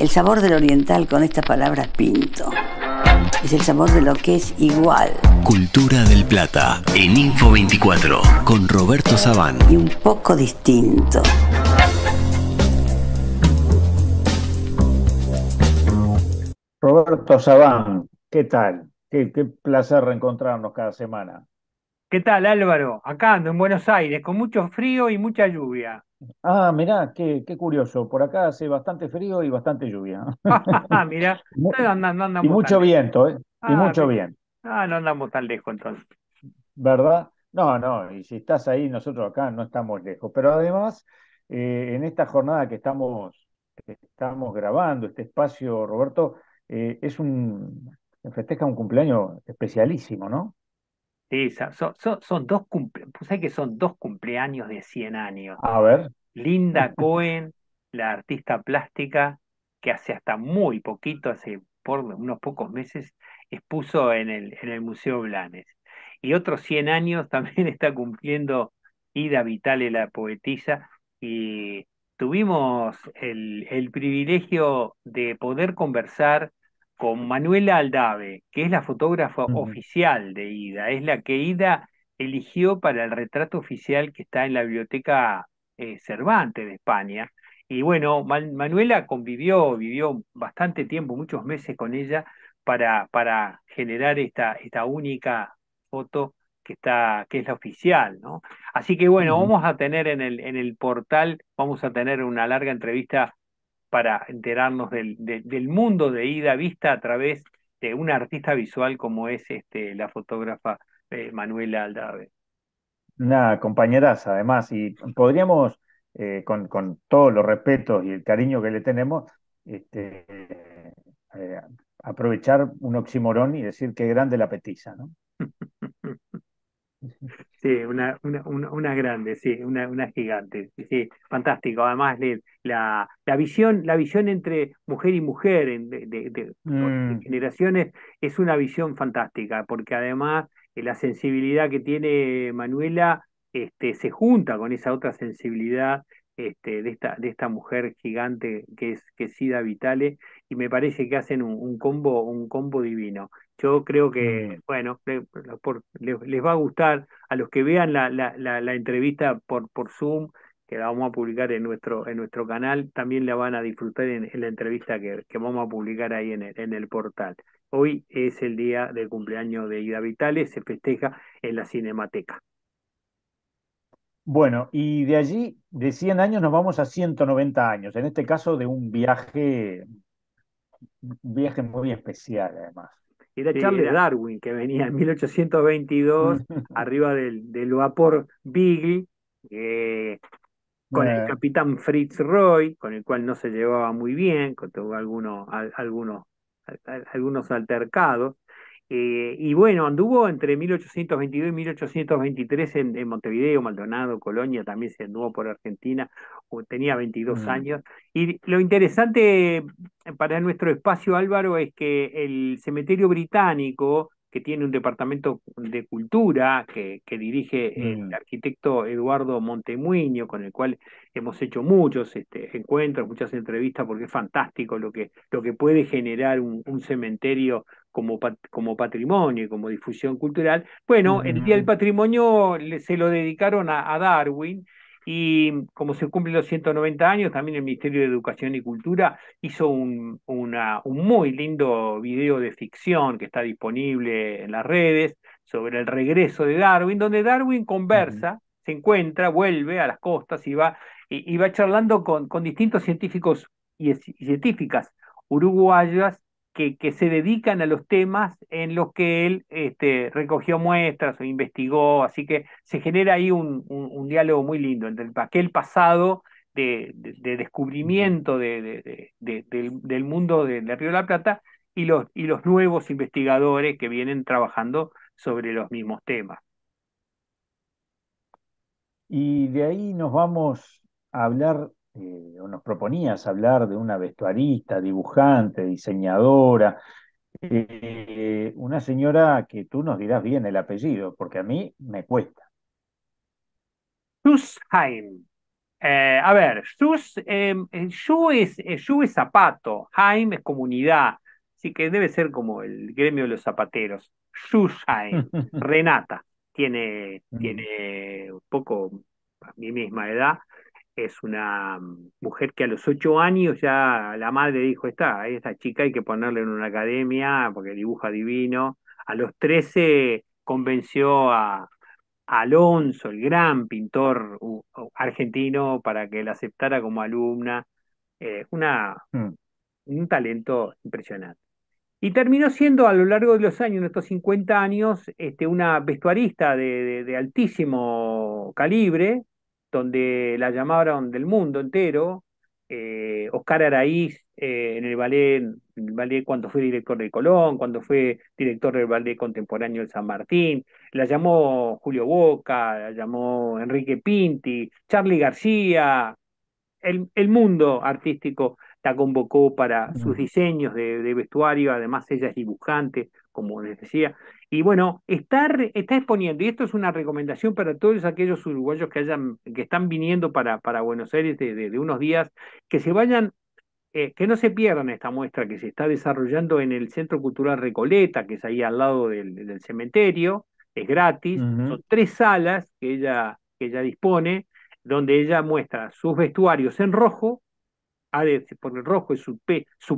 El sabor del oriental con esta palabra pinto. Es el sabor de lo que es igual. Cultura del Plata, en Info 24, con Roberto Sabán. Y un poco distinto. Roberto Sabán, ¿qué tal? Qué, qué placer reencontrarnos cada semana. ¿Qué tal, Álvaro? Acá ando en Buenos Aires, con mucho frío y mucha lluvia. Ah, mirá, qué, qué curioso. Por acá hace bastante frío y bastante lluvia. Ah, mirá, no, lejos. y mucho viento, ¿eh? y ah, mucho viento. Ah, no andamos tan lejos entonces. ¿Verdad? No, no, y si estás ahí, nosotros acá no estamos lejos. Pero además, eh, en esta jornada que estamos, estamos grabando, este espacio, Roberto, eh, es un, festeja un cumpleaños especialísimo, ¿no? son, dos cumple, pues, que son dos cumpleaños de 100 años. A ver. Linda Cohen, la artista plástica, que hace hasta muy poquito, hace por unos pocos meses, expuso en el, en el Museo Blanes. Y otros 100 años también está cumpliendo Ida Vitale, la poetisa, y tuvimos el, el privilegio de poder conversar con Manuela Aldave, que es la fotógrafa oficial de Ida, es la que Ida eligió para el retrato oficial que está en la biblioteca eh, Cervantes de España. Y bueno, Manuela convivió, vivió bastante tiempo, muchos meses con ella para, para generar esta, esta única foto que, está, que es la oficial, ¿no? Así que bueno, vamos a tener en el, en el portal, vamos a tener una larga entrevista para enterarnos del, del mundo de Ida vista a través de una artista visual como es este, la fotógrafa eh, Manuela Aldave. Una compañeraza, además, y podríamos, eh, con, con, todos los respetos y el cariño que le tenemos, este, eh, aprovechar un oximorón y decir qué grande la petiza, ¿no? Sí, una, una, grande, sí, una, gigante, sí, fantástico. Además, la, la visión, la visión entre mujer y mujer en, de, mm. generaciones es una visión fantástica, porque además eh, la sensibilidad que tiene Manuela este, se junta con esa otra sensibilidad este, de, esta, de esta mujer gigante que es, que Sida Vitale, y me parece que hacen un, un, combo, un combo divino. Yo creo que, mm. bueno, les, va a gustar a los que vean la, la, la, entrevista por, por Zoom, que la vamos a publicar en nuestro, en nuestro canal, también la van a disfrutar en, la entrevista que, que, vamos a publicar ahí en el, en el portal. Hoy es el día del cumpleaños de Ida Vitale, se festeja en la Cinemateca. Bueno, y de allí, de 100 años, nos vamos a 190 años, en este caso de un viaje, viaje muy especial además. Era Charles Darwin, que venía en 1822 arriba del, vapor Beagle, eh, con el eh. capitán Fritz Roy, con el cual no se llevaba muy bien, con algunos, algunos, algunos altercados. Eh, y bueno, anduvo entre 1822 y 1823 en, Montevideo, Maldonado, Colonia, también se anduvo por Argentina, tenía 22 mm. años. Y lo interesante para nuestro espacio, Álvaro, es que el cementerio británico que tiene un departamento de cultura que, dirige el mm. arquitecto Eduardo Montemuño, con el cual hemos hecho muchos este, encuentros, muchas entrevistas, porque es fantástico lo que, lo que puede generar un, cementerio como, como patrimonio y como difusión cultural. Bueno, el Día del mm. Patrimonio se lo dedicaron a Darwin y como se cumplen los 190 años, también el Ministerio de Educación y Cultura hizo un, muy lindo video de ficción que está disponible en las redes sobre el regreso de Darwin, donde Darwin conversa, se encuentra, vuelve a las costas y va, y, va charlando con, distintos científicos y científicas uruguayas que, se dedican a los temas en los que él este, recogió muestras o investigó, así que se genera ahí un, diálogo muy lindo entre aquel pasado de, descubrimiento del, mundo de, Río de la Plata y los, y los nuevos investigadores que vienen trabajando sobre los mismos temas. Y de ahí nos vamos a hablar eh, nos proponías hablar de una vestuarista, dibujante, diseñadora, eh, una señora que tú nos dirás bien el apellido, porque a mí me cuesta. Susheim. Eh, a ver, Sus, em, es, es zapato, Heim es comunidad, así que debe ser como el gremio de los zapateros. Susheim, Renata, tiene, mm. tiene un poco a mi misma edad, es una mm, mujer que a los ocho años ya la madre dijo, está, esta chica hay que ponerla en una academia porque dibuja divino. A los trece convenció a, Alonso, el gran pintor argentino, para que la aceptara como alumna. Eh, una, mm. Un talento impresionante. Y terminó siendo a lo largo de los años, en estos 50 años, este, una vestuarista de altísimo calibre, donde la llamaron del mundo entero. Eh, Oscar Araíz eh, en el ballet, cuando fue director de Colón, cuando fue director del ballet contemporáneo del San Martín, la llamó Julio Boca, la llamó Enrique Pinti, Charlie García, el, mundo artístico la convocó para sus diseños de vestuario, además ella es dibujante, como les decía. Y bueno, está, está exponiendo, y esto es una recomendación para todos aquellos uruguayos que, hayan, que están viniendo para, para Buenos Aires de, unos días, que se vayan eh, que no se pierdan esta muestra que se está desarrollando en el Centro Cultural Recoleta, que es ahí al lado del, cementerio, es gratis, son tres salas que ella, que ella dispone, donde ella muestra sus vestuarios en rojo, por el rojo es su,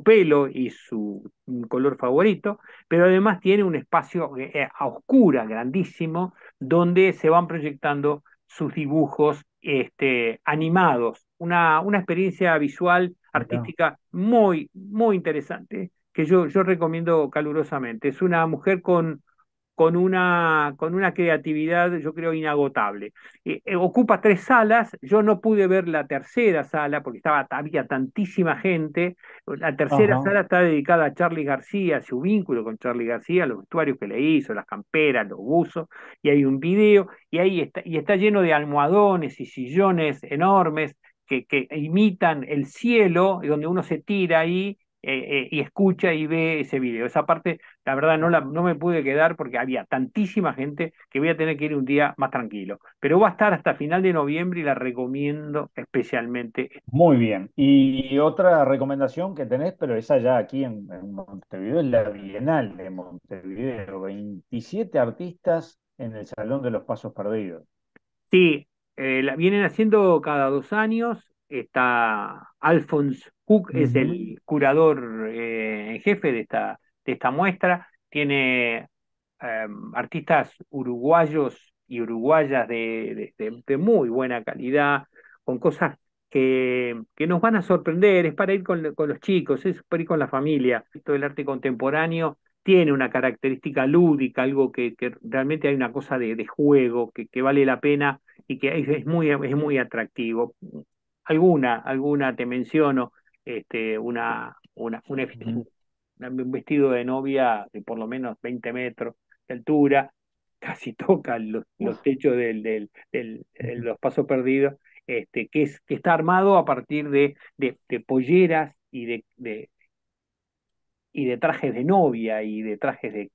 pelo y su mm, color favorito, pero además tiene un espacio eh, eh, a oscura grandísimo donde se van proyectando sus dibujos este, animados. Una, una experiencia visual, artística muy, muy interesante que yo, yo recomiendo calurosamente. Es una mujer con con una, con una creatividad, yo creo, inagotable. Eh, eh, ocupa tres salas, yo no pude ver la tercera sala porque estaba, había tantísima gente. La tercera sala está dedicada a Charlie García, su vínculo con Charlie García, los vestuarios que le hizo, las camperas, los buzos, y hay un video, y ahí está, y está lleno de almohadones y sillones enormes que, que imitan el cielo, donde uno se tira ahí eh, eh, y escucha y ve ese video. Esa parte, la verdad, no, la, no me pude quedar porque había tantísima gente que voy a tener que ir un día más tranquilo. Pero va a estar hasta final de noviembre y la recomiendo especialmente. Muy bien. Y, otra recomendación que tenés, pero esa ya aquí en, Montevideo, es la Bienal de Montevideo. 27 artistas en el Salón de los Pasos Perdidos. Sí, eh, la, vienen haciendo cada dos años está Alphonse Cook, es el curador eh, en jefe de esta, de esta muestra, tiene em, artistas uruguayos y uruguayas de, muy buena calidad, con cosas que, que nos van a sorprender, es para ir con, los chicos, es para ir con la familia. Esto del arte contemporáneo tiene una característica lúdica, algo que, realmente hay una cosa de, juego que, que, vale la pena y que muy, es muy atractivo alguna, alguna te menciono, este, una, una, un vestido de novia de por lo menos 20 metros de altura, casi toca los, los techos del, del, del, de los pasos perdidos, este, que, que está armado a partir de, de, polleras y de, de, y de trajes de novia y de trajes de,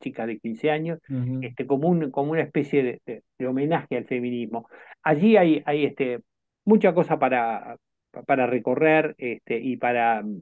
chicas de 15 años, este, como, como una especie de, homenaje al feminismo. Allí hay, hay este, mucha cosa para, para recorrer este, y para, mm,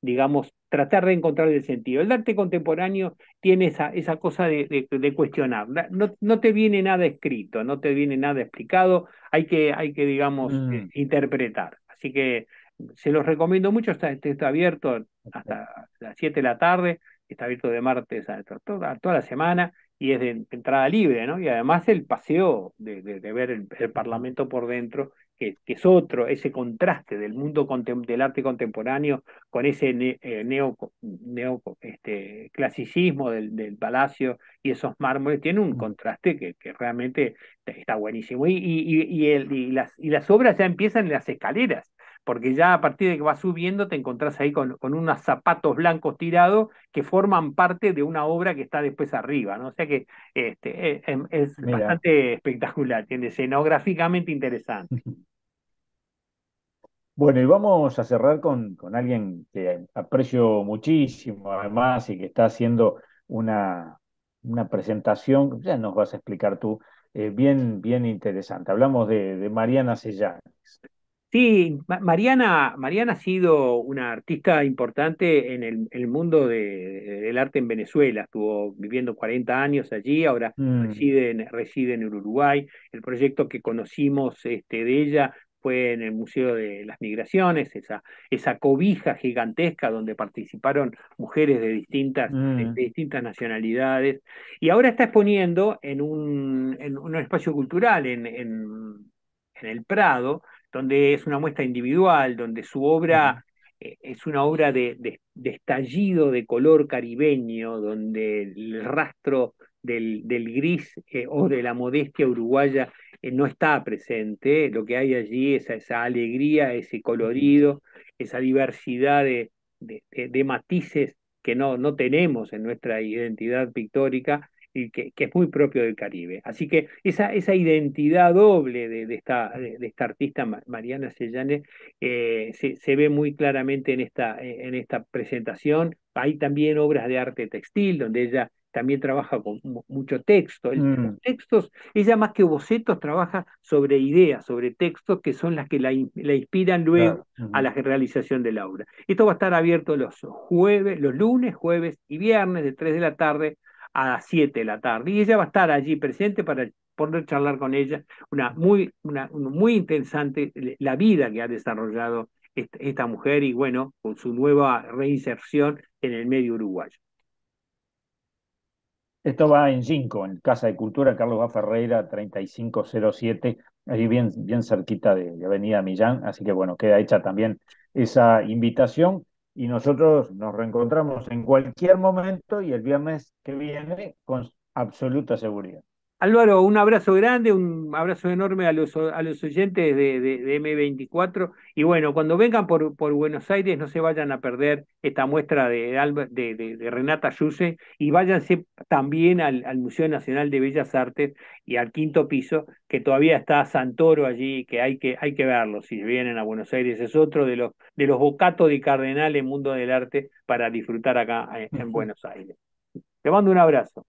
digamos, tratar de encontrar el sentido. El arte contemporáneo tiene esa, esa cosa de, cuestionar. No, te viene nada escrito, no te viene nada explicado, hay que, hay que digamos, eh, mm. interpretar. Así que se los recomiendo mucho, está, este, está abierto hasta las 7 de la tarde, está abierto de martes a toda, la semana y es de entrada libre, ¿no? Y además el paseo de, ver el, Parlamento por dentro que, es otro, ese contraste del mundo del arte contemporáneo con ese eh, neoclasicismo este, clasicismo del, del, palacio y esos mármoles, tiene un mm. contraste que, realmente está buenísimo. Y, y, el, y, las, y las obras ya empiezan en las escaleras, porque ya a partir de que vas subiendo te encontrás ahí con, con unos zapatos blancos tirados que forman parte de una obra que está después arriba, ¿no? O sea que este, e, em, es, es bastante espectacular, tiene escenográficamente interesante. Bueno, y vamos a cerrar con, alguien que aprecio muchísimo, además, y que está haciendo una, una presentación, ya nos vas a explicar tú, eh, bien, bien interesante. Hablamos de, Mariana Sellanes. Sí, Mariana, Mariana ha sido una artista importante en el, mundo de, del arte en Venezuela. Estuvo viviendo 40 años allí, ahora mm. reside, en, reside, en, Uruguay. El proyecto que conocimos este, de ella fue en el Museo de las Migraciones, esa, esa cobija gigantesca donde participaron mujeres de distintas, de, mm. distintas nacionalidades. Y ahora está exponiendo en un, en un espacio cultural, en, en, el Prado, donde es una muestra individual, donde su obra e, es una obra de, estallido de color caribeño, donde el rastro del, gris eh, o de la modestia uruguaya eh, no está presente, lo que hay allí es esa alegría, ese colorido, esa diversidad de, matices que no, no, tenemos en nuestra identidad pictórica y que, que, es muy propio del Caribe. Así que esa, esa identidad doble de, de esta, artista Mariana Sellane, eh, se, se, ve muy claramente en esta, en esta presentación. Hay también obras de arte textil donde ella también trabaja con mucho texto. Mm. textos, ella más que bocetos trabaja sobre ideas, sobre textos que son las que la, inspiran luego a la realización de la obra. Esto va a estar abierto los jueves, los lunes, jueves y viernes de 3 de la tarde a 7 de la tarde. Y ella va a estar allí presente para poder charlar con ella. Una muy, una, muy interesante la vida que ha desarrollado esta mujer y bueno, con su nueva reinserción en el medio uruguayo. Esto va en cinco, en Casa de Cultura, Carlos A. Ferreira, 3507, ahí bien, bien cerquita de, de Avenida Millán. Así que bueno, queda hecha también esa invitación y nosotros nos reencontramos en cualquier momento y el viernes que viene con absoluta seguridad. Álvaro, un abrazo grande, un abrazo enorme a los, a los oyentes de, de, M24. Y bueno, cuando vengan por, por, Buenos Aires, no se vayan a perder esta muestra de, de Renata Yuse y váyanse también al, Museo Nacional de Bellas Artes y al quinto piso, que todavía está Santoro allí, que hay que, hay que verlo si vienen a Buenos Aires. Es otro de los, de los bocatos de Cardenal en Mundo del Arte para disfrutar acá eh, en Buenos Aires. Te mando un abrazo.